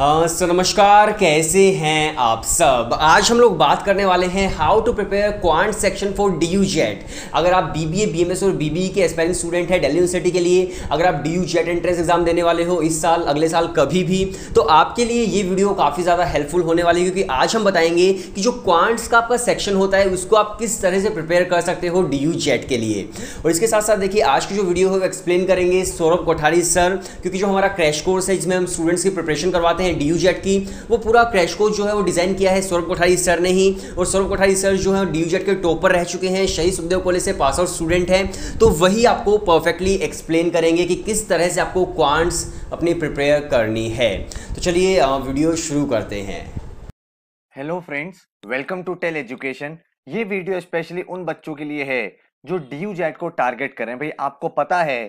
हाँ, सो नमस्कार कैसे हैं आप सब आज हम लोग बात करने वाले हैं how to prepare quant section for D U JAT अगर आप B B A B M S और बी बी e के एस्पायरिंग स्टूडेंट हैं दिल्ली यूनिवर्सिटी के लिए अगर आप D U JAT entrance exam देने वाले हो इस साल अगले साल कभी भी तो आपके लिए ये वीडियो काफ़ी ज़्यादा हेल्पफुल होने वाली है क्योंकि आज हम बताएंगे कि जो क्वांट्स का आपका सेक्शन होता है उसको आप किस तरह से प्रिपेयर कर सकते हो डी यू जेट के लिए और इसके साथ साथ देखिए आज की जो वीडियो है वो एक्सप्लेन करेंगे सौरभ कोठारी सर क्योंकि जो हमारा क्रैश कोर्स है जिसमें हम स्टूडेंट्स की प्रिपरेशन करवाते हैं है डी जेट की वो पूरा क्रैश कोर्स जो है वो डिज़ाइन किया है सौरभ कोठारी सर ने ही और सौरभ कोठारी सर जो है डी जेट के टॉपर रह चुके हैं शहीद सुखदेव कॉलेज से पास आउट स्टूडेंट हैं तो वही आपको परफेक्टली एक्सप्लेन करेंगे कि किस तरह से आपको क्वांट्स अपनी प्रिपेयर करनी है तो चलिए वीडियो शुरू करते हैं hello friends welcome to tell education ये वीडियो स्पेशली उन बच्चों के लिए है जो डी यू को टारगेट करें भाई आपको पता है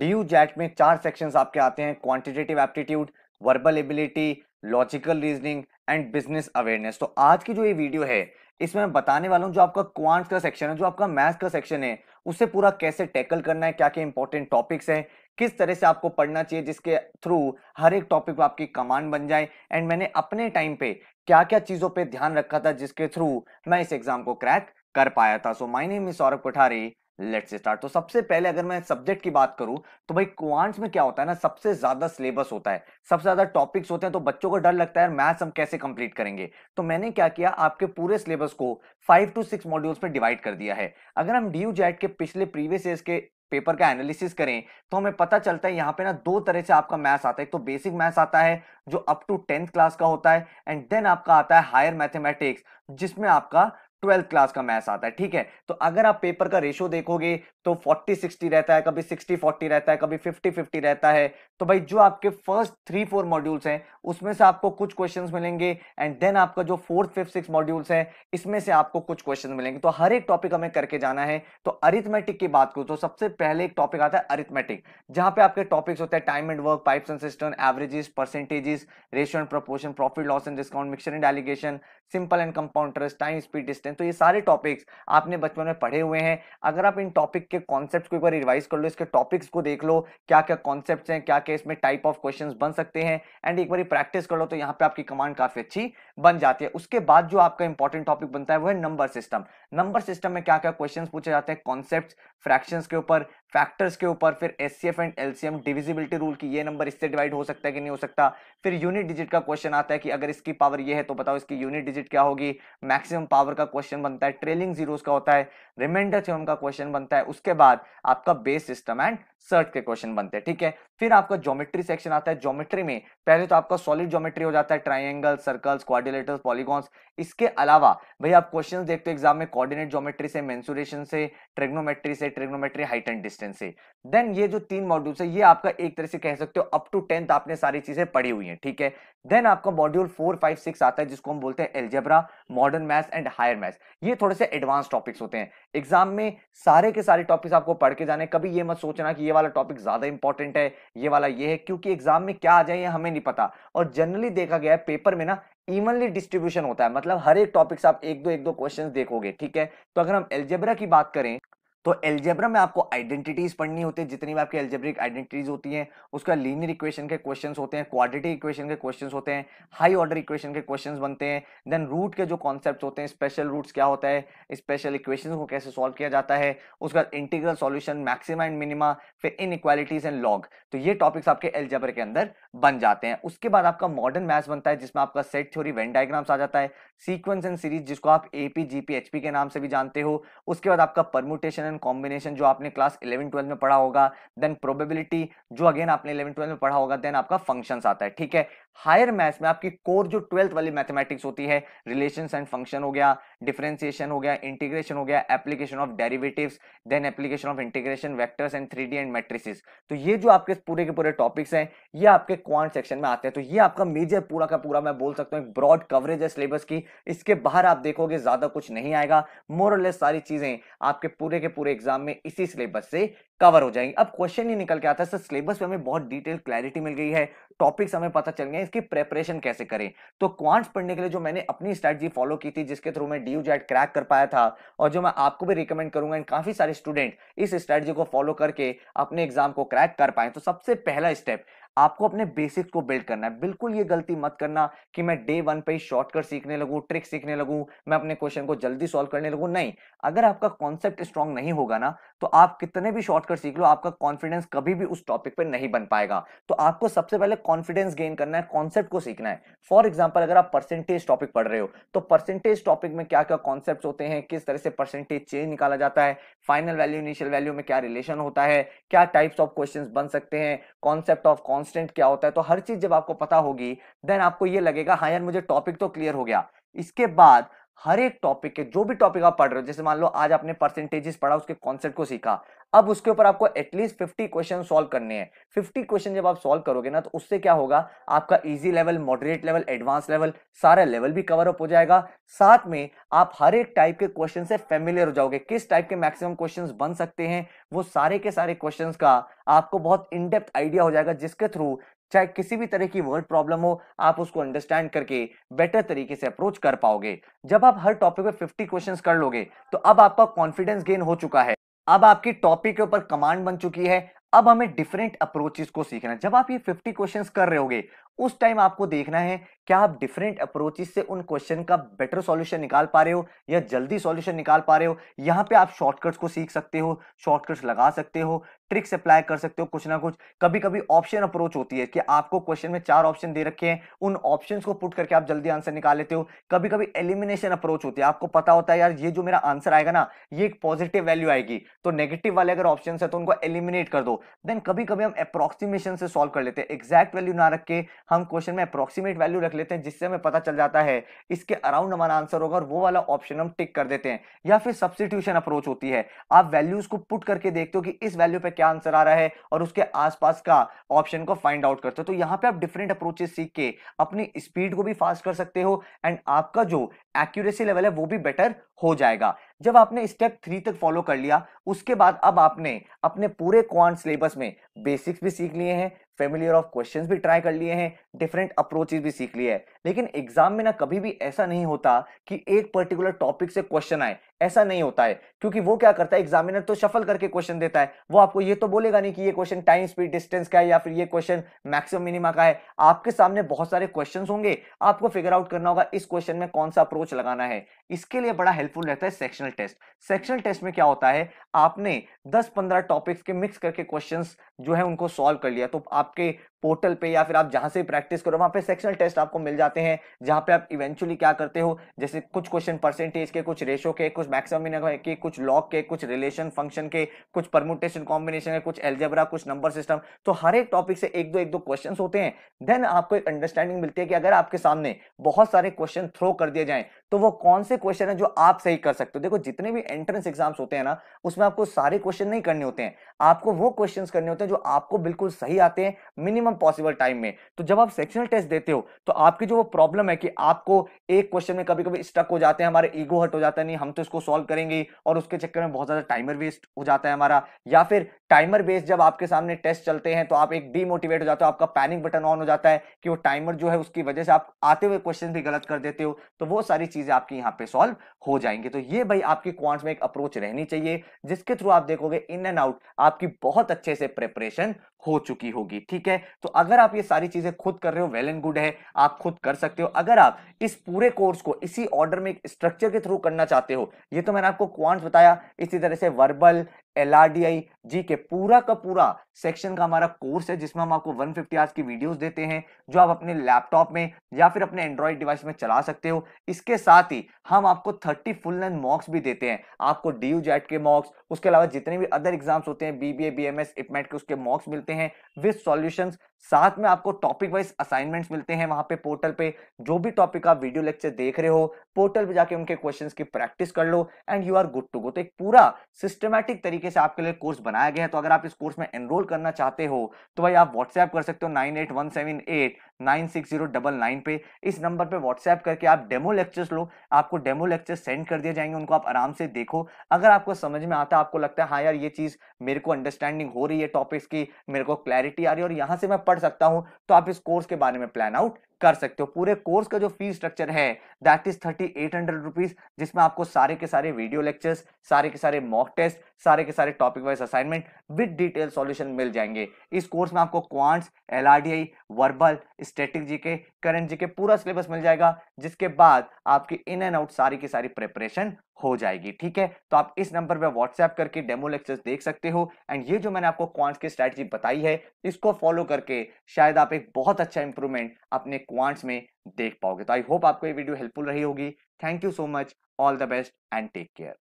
डी यू में चार सेक्शंस आपके आते हैं quantitative aptitude verbal ability logical reasoning and business awareness तो आज की जो ये वीडियो है इसमें मैं बताने वाला हूँ जो आपका क्वांट का सेक्शन है जो आपका मैथ्स का सेक्शन है उसे पूरा कैसे टैकल करना है क्या क्या इंपॉर्टेंट टॉपिक्स हैं किस तरह से आपको पढ़ना चाहिए जिसके थ्रू हर एक टॉपिक पर आपकी कमांड बन जाए एंड मैंने अपने टाइम पे क्या क्या चीज़ों पर ध्यान रखा था जिसके थ्रू मैं इस एग्जाम को क्रैक कर पाया था so my name is Saurabh Kothari let's start तो सबसे पहले अगर मैं सब्जेक्ट की बात करूं तो भाई क्वांट्स में क्या होता है ना सबसे ज्यादा सिलेबस होता है सबसे ज्यादा टॉपिक्स होते हैं तो बच्चों को डर लगता है मैथ्स हम कैसे कंप्लीट करेंगे तो मैंने क्या किया आपके पूरे सिलेबस को फाइव टू सिक्स मॉड्यूल्स में डिवाइड कर दिया है अगर हम डी के पिछले प्रीवियस ईयर के पेपर का एनालिसिस करें तो हमें पता चलता है यहाँ पे ना दो तरह से आपका मैथ्स आता है एक तो बेसिक मैथ्स आता है जो अप टू टेंथ क्लास का होता है एंड देन आपका आता है हायर मैथमेटिक्स जिसमें आपका ट्वेल्थ क्लास का मैथ्स आता है ठीक है तो अगर आप पेपर का रेशो देखोगे तो 40 60 रहता है कभी 60 40 रहता है कभी 50 50 रहता है तो भाई जो आपके फर्स्ट थ्री फोर मॉड्यूल्स हैं उसमें से आपको कुछ क्वेश्चंस मिलेंगे एंड देन आपका जो फोर्थ फिफ्थ सिक्स मॉड्यूल्स हैं इसमें से आपको कुछ क्वेश्चन मिलेंगे तो हर एक टॉपिक हमें करके जाना है तो अरिथमेटिक की बात करूँ तो सबसे पहले एक टॉपिक आता है अरिथमेटिक जहाँ पे आपके टॉपिक्स होते हैं time and work pipe and cistern averages percentages ratio and proportion profit loss and discount mixer and alligation simple and compounders time speed distance हैं तो ये सारे टॉपिक्स आपने बचपन में पढ़े हुए हैं अगर आप इन टॉपिक के कॉन्सेप्ट को एक बार रिवाइज कर लो इसके टॉपिक्स को देख लो क्या क्या कॉन्सेप्ट हैं क्या क्या इसमें टाइप ऑफ क्वेश्चन बन सकते हैं एंड एक बार प्रैक्टिस कर लो तो यहाँ पे आपकी कमांड काफ़ी अच्छी बन जाती है उसके बाद जो आपका इंपॉर्टेंट टॉपिक बनता है वो है नंबर सिस्टम नंबर सिस्टम में क्या क्या क्वेश्चन पूछे जाते हैं कॉन्सेप्ट फ्रैक्शंस के ऊपर फैक्टर्स के ऊपर फिर S C F and L C M divisibility rule की ये नंबर इससे डिवाइड हो सकता है कि नहीं हो सकता फिर यूनिट डिजिट का क्वेश्चन आता है कि अगर इसकी पावर ये है तो बताओ इसकी यूनिट डिजिट क्या होगी मैक्सिमम पावर का क्वेश्चन बनता है ट्रेलिंग जीरोज का होता है रिमाइंडर थ्योरम का क्वेश्चन बनता है उसके बाद आपका बेस सिस्टम एंड सर्ट के क्वेश्चन बनते हैं ठीक है फिर आपका ज्योमेट्री सेक्शन आता है ज्योमेट्री में पहले तो आपका सॉलिड ज्योमेट्री हो जाता है ट्राइंगल सर्कल्स क्वारिलेटर्स पॉलीगॉन्स इसके अलावा भाई आप क्वेश्चन देखते हो एग्जाम में कॉर्डिनेट ज्योमेट्री से मेंसुरेशन से ट्रिग्नोमेट्री से ट्रिग्नोमेट्री हाइट एंड डिस्टेंस से देन ये जो तीन मॉड्यूल है ये आपका एक तरह से कह सकते हो अप टू टेंथ आपने सारी चीजें पढ़ी हुई है ठीक है देन आपका मॉड्यूल फोर फाइव सिक्स आता है जिसको हम बोलते हैं algebra modern maths and higher maths ये थोड़े से एडवांस टॉपिक्स होते हैं एग्जाम में सारे के सारे टॉपिक्स आपको पढ़ के जाने कभी ये मत सोचना कि ये वाला टॉपिक ज़्यादा इंपॉर्टेंट है ये वाला ये है क्योंकि एग्जाम में क्या आ जाए हमें नहीं पता और जनरली देखा गया है पेपर में ना इवनली डिस्ट्रीब्यूशन होता है मतलब हर एक टॉपिक से आप एक दो एक दो क्वेश्चन देखोगे ठीक है तो अगर हम एल्जेबरा की बात करें तो एल्जेब्रा में आपको आइडेंटिटीज पढ़नी होती है जितनी भी आपकी एल्जेब्रिक आइडेंटिटीज होती हैं उसका लीनियर इक्वेशन के क्वेश्चंस होते हैं क्वाड्रेटिक इक्वेशन के क्वेश्चंस होते हैं हाई ऑर्डर इक्वेशन के क्वेश्चंस बनते हैं देन रूट के जो कॉन्सेप्ट होते हैं स्पेशल रूट्स क्या होता है स्पेशल इक्वेशन को कैसे सॉल्व किया जाता है उसका integral solution maxima and minima फिर इन एंड लॉग तो ये टॉपिक्स आपके एल्जेब्रा के अंदर बन जाते हैं उसके बाद आपका मॉडर्न मैथ्स बनता है जिसमें आपका सेट थ्योरी वेन डायग्राम्स आ जाता है सीक्वेंस एंड सीरीज जिसको आप एपी जीपी एचपी के नाम से भी जानते हो उसके बाद आपका परमुटेशन एंड कॉम्बिनेशन जो आपने क्लास इलेवन ट्वेल्व में पढ़ा होगा देन प्रोबेबिलिटी जो अगेन आपने इलेवन ट्वेल्व में पढ़ा होगा देन आपका फंक्शंस आता है ठीक है हायर मैथ्स में आपकी कोर जो ट्वेल्थ वाली मैथमेटिक्स होती है रिलेशन एंड फंक्शन हो गया डिफरेंशिएशन हो गया इंटीग्रेशन हो गया application of derivatives then application of integration vectors and three and matrices तो ये जो आपके पूरे के पूरे टॉपिक्स हैं ये आपके क्वांट सेक्शन में आते हैं तो ये आपका मेजर पूरा का पूरा मैं बोल सकता हूँ एक ब्रॉड कवरेज है सिलेबस की इसके बाहर आप देखोगे ज्यादा कुछ नहीं आएगा मोरलेस सारी चीजें आपके पूरे के पूरे एग्जाम में इसी सिलेबस से कवर हो जाएंगे अब क्वेश्चन ही निकल के आता है सर सिलेबस में हमें बहुत डिटेल क्लैरिटी मिल गई है टॉपिक्स हमें पता चल गया इसकी प्रेपरेशन कैसे करें तो क्वांट्स पढ़ने के लिए जो मैंने अपनी स्ट्रैटी फॉलो की थी जिसके थ्रू मैं डी यू क्रैक कर पाया था और जो मैं आपको भी रिकमेंड करूंगा एंड काफी सारे स्टूडेंट इस स्ट्रैटी को फॉलो करके अपने एग्जाम को क्रैक कर पाए तो सबसे पहला स्टेप आपको अपने बेसिक्स को बिल्ड करना है बिल्कुल ये गलती मत करना कि मैं डे वन पे ही शॉर्टकट सीखने लगूँ ट्रिक सीखने लगू मैं अपने क्वेश्चन को जल्दी सॉल्व करने लगूँ नहीं अगर आपका कॉन्सेप्ट स्ट्रांग नहीं होगा ना तो आप कितने भी शॉर्टकट सीख लो आपका कॉन्फिडेंस कभी भी उस टॉपिक पे नहीं बन पाएगा तो आपको सबसे पहले कॉन्फिडेंस गेन करना है कॉन्सेप्ट को सीखना है फॉर एग्जाम्पल अगर आप परसेंटेज टॉपिक पढ़ रहे हो तो परसेंटेज टॉपिक में क्या क्या कॉन्सेप्ट होते हैं किस तरह से परसेंटेज चेंज निकाला जाता है फाइनल वैल्यू इनिशियल वैल्यू में क्या रिलेशन होता है क्या टाइप्स ऑफ क्वेश्चन बन सकते हैं कॉन्सेप्ट ऑफ कॉन्स्टेंट क्या होता है तो हर चीज जब आपको पता होगी देन आपको ये लगेगा हाँ यार मुझे टॉपिक तो क्लियर हो गया इसके बाद हर एक टॉपिक के जो भी टॉपिक आप पढ़ रहे हो जैसे मान लो आज आपने परसेंटेजेस पढ़ा उसके कॉन्सेप्ट को सीखा अब उसके ऊपर आपको एटलीस्ट फिफ्टी क्वेश्चन सॉल्व करने हैं फिफ्टी क्वेश्चन जब आप सॉल्व करोगे ना तो उससे क्या होगा आपका easy level moderate level advance level सारा लेवल भी कवर अप हो जाएगा साथ में आप हर एक टाइप के क्वेश्चन से फेमिलियर हो जाओगे किस टाइप के मैक्सिमम क्वेश्चन बन सकते हैं वो सारे के सारे क्वेश्चन का आपको बहुत इनडेप्थ आइडिया हो जाएगा जिसके थ्रू चाहे किसी भी तरह की वर्ड प्रॉब्लम हो आप उसको अंडरस्टैंड करके बेटर तरीके से अप्रोच कर पाओगे जब आप हर टॉपिक पे 50 क्वेश्चंस कर लोगे तो अब आपका कॉन्फिडेंस गेन हो चुका है अब आपकी टॉपिक के ऊपर कमांड बन चुकी है अब हमें डिफरेंट अप्रोचेस को सीखना है जब आप ये 50 क्वेश्चंस कर रहे होगे उस टाइम आपको देखना है क्या आप डिफरेंट अप्रोचेस से उन क्वेश्चन का बेटर सॉल्यूशन निकाल पा रहे हो या जल्दी सॉल्यूशन निकाल पा रहे हो यहाँ पे आप शॉर्टकट्स को सीख सकते हो शॉर्टकट्स लगा सकते हो ट्रिक्स अप्लाई कर सकते हो कुछ ना कुछ कभी कभी ऑप्शन अप्रोच होती है कि आपको क्वेश्चन में चार ऑप्शन दे रखे हैं उन ऑप्शन को पुट करके आप जल्दी आंसर निकाल लेते हो कभी कभी एलिमिनेशन अप्रोच होती है आपको पता होता है यार ये जो मेरा आंसर आएगा ना ये एक पॉजिटिव वैल्यू आएगी तो नेगेटिव वाले अगर ऑप्शन है तो उनको एलिमिनेट कर दो देन कभी कभी हम अप्रोक्सीमेशन से सॉल्व कर लेते हैं एग्जैक्ट वैल्यू ना रख के हम क्वेश्चन में अप्रोक्सीमेट वैल्यू रख लेते हैं जिससे हमें पता चल जाता है इसके अराउंड हमारा आंसर होगा और वो वाला ऑप्शन हम टिक कर देते हैं या फिर सब्सिट्यूशन अप्रोच होती है आप वैल्यूज को पुट करके देखते हो कि इस वैल्यू पर क्या आंसर आ रहा है और उसके आसपास का ऑप्शन को फाइंड आउट करते हो तो यहाँ पे आप डिफरेंट अप्रोचेस सीख के अपनी स्पीड को भी फास्ट कर सकते हो एंड आपका जो एक्यूरेसी लेवल है वो भी बेटर हो जाएगा जब आपने स्टेप थ्री तक फॉलो कर लिया उसके बाद अब आपने अपने पूरे क्वान सिलेबस में बेसिक्स भी सीख लिए हैं फेमिलियर ऑफ क्वेश्चंस भी ट्राई कर लिए हैं डिफरेंट अप्रोचेज भी सीख लिए हैं लेकिन एग्जाम में ना कभी भी ऐसा नहीं होता कि एक पर्टिकुलर टॉपिक से क्वेश्चन आए ऐसा नहीं होता है क्योंकि वो क्या करता है एग्जामिनर तो शफल करके क्वेश्चन देता है वो आपको ये तो बोलेगा नहीं कि ये क्वेश्चन टाइम स्पीड डिस्टेंस का है या फिर ये क्वेश्चन मैक्सिमम मिनिमा का है आपके सामने बहुत सारे क्वेश्चन होंगे आपको फिगर आउट करना होगा इस क्वेश्चन में कौन सा अप्रोच लगाना है इसके लिए बड़ा हेल्पफुल रहता है सेक्शनल टेस्ट सेक्शनल टेस्ट में क्या होता है आपने दस पंद्रह टॉपिक्स के मिक्स करके क्वेश्चन जो है उनको सॉल्व कर लिया तो आपके पोर्टल पे या फिर आप जहां से प्रैक्टिस करो वहां पे सेक्शनल टेस्ट आपको मिल जाते हैं जहां पे आप इवेंचुअली क्या करते हो जैसे कुछ क्वेश्चन परसेंटेज के कुछ रेशो के कुछ मैक्सिमम के कुछ लॉग के कुछ रिलेशन फंक्शन के कुछ परमुटेशन कॉम्बिनेशन के कुछ एल्जेबरा कुछ नंबर सिस्टम तो हर एक टॉपिक से एक दो एक दो क्वेश्चन होते हैं देन आपको एक अंडरस्टैंडिंग मिलती है कि अगर आपके सामने बहुत सारे क्वेश्चन थ्रो कर दिए जाए तो वो कौन से क्वेश्चन है जो आप सही कर सकते हो देखो जितने भी एंट्रेंस एग्जाम्स होते हैं ना उसमें आपको सारे क्वेश्चन नहीं करने होते हैं आपको वो क्वेश्चन करने होते हैं जो आपको बिल्कुल सही आते हैं मिनिमम पॉसिबल टाइम में तो जब आप सेक्शनल टेस्ट देते हो तो आपकी जो वो प्रॉब्लम है कि आपको एक क्वेश्चन में कभी कभी स्टक हो जाते हैं हमारे ईगो हट हो जाता है नहीं हम तो इसको सॉल्व करेंगे और उसके चक्कर में बहुत ज्यादा टाइमर वेस्ट हो जाता है हमारा या फिर टाइमर बेस्ड जब आपके सामने टेस्ट चलते हैं तो आप एक डीमोटिवेट हो जाते हो आपका पैनिक बटन ऑन हो जाता है कि वो टाइमर जो है उसकी वजह से आप आते हुए क्वेश्चन भी गलत कर देते हो तो वो सारी चीजें आपकी यहाँ पे सॉल्व हो जाएंगी तो ये भाई आपकी क्वांट्स में एक अप्रोच रहनी चाहिए जिसके थ्रू आप देखोगे इन एंड आउट आपकी बहुत अच्छे से प्रिपरेशन हो चुकी होगी ठीक है तो अगर आप ये सारी चीजें खुद कर रहे हो वेल एंड गुड है आप खुद कर सकते हो अगर आप इस पूरे कोर्स को इसी ऑर्डर में स्ट्रक्चर के थ्रू करना चाहते हो ये तो मैंने आपको क्वांट्स बताया इसी तरह से verbal L R D I G K पूरा का पूरा सेक्शन का हमारा कोर्स है जिसमें हम आपको 150 फिफ्टी आवर्स की वीडियोस देते हैं जो आप अपने लैपटॉप में या फिर अपने एंड्रॉयड डिवाइस में चला सकते हो इसके साथ ही हम आपको 30 फुल लेंथ मॉक्स भी देते हैं आपको डी यू जेट के मॉक्स उसके अलावा जितने भी अदर एग्जाम्स होते हैं बीबीए एस इपमेट के उसके मॉक्स मिलते हैं सकते हैं विथ सॉल्यूशंस साथ में आपको टॉपिक वाइज असाइनमेंट्स मिलते हैं वहां पे पोर्टल पे जो भी टॉपिक आप वीडियो लेक्चर देख रहे हो पोर्टल पे जाके उनके क्वेश्चंस की प्रैक्टिस कर लो and you are good to go तो एक पूरा सिस्टमैटिक तरीके से आपके लिए कोर्स बनाया गया है तो अगर आप इस कोर्स में एनरोल करना चाहते हो तो भाई आप व्हाट्सएप कर सकते हो nine eight one seven eight nine six zero double nine पे इस नंबर पे व्हाट्सएप करके आप डेमो लेक्चर्स लो आपको डेमो लेक्चर सेंड कर दिए जाएंगे उनको आप आराम से देखो अगर आपको समझ में आता है आपको लगता है हाँ यार ये चीज़ मेरे को अंडरस्टैंडिंग हो रही है टॉपिक्स की मेरे को क्लैरिटी आ रही है और यहाँ से मैं पढ़ सकता हूँ तो आप इस कोर्स के बारे में प्लान आउट कर सकते हो पूरे कोर्स का जो फीस स्ट्रक्चर है that is thirty eight hundred rupees जिसमें आपको सारे के सारे वीडियो लेक्चर्स सारे के सारे मॉक टेस्ट सारे के सारे topic wise assignment with detail solution मिल जाएंगे इस कोर्स में आपको quants L verbal static G K current जी के पूरा सिलेबस मिल जाएगा जिसके बाद आपकी इन एंड आउट सारी की सारी प्रिपरेशन हो जाएगी ठीक है तो आप इस नंबर पर व्हाट्सएप करके डेमो लेक्चर्स देख सकते हो एंड ये जो मैंने आपको क्वांट्स की स्ट्रैटेजी बताई है इसको फॉलो करके शायद आप एक बहुत अच्छा इंप्रूवमेंट अपने क्वांट्स में देख पाओगे तो आई होप आपको ये वीडियो हेल्पफुल रही होगी thank you so much all the best and take care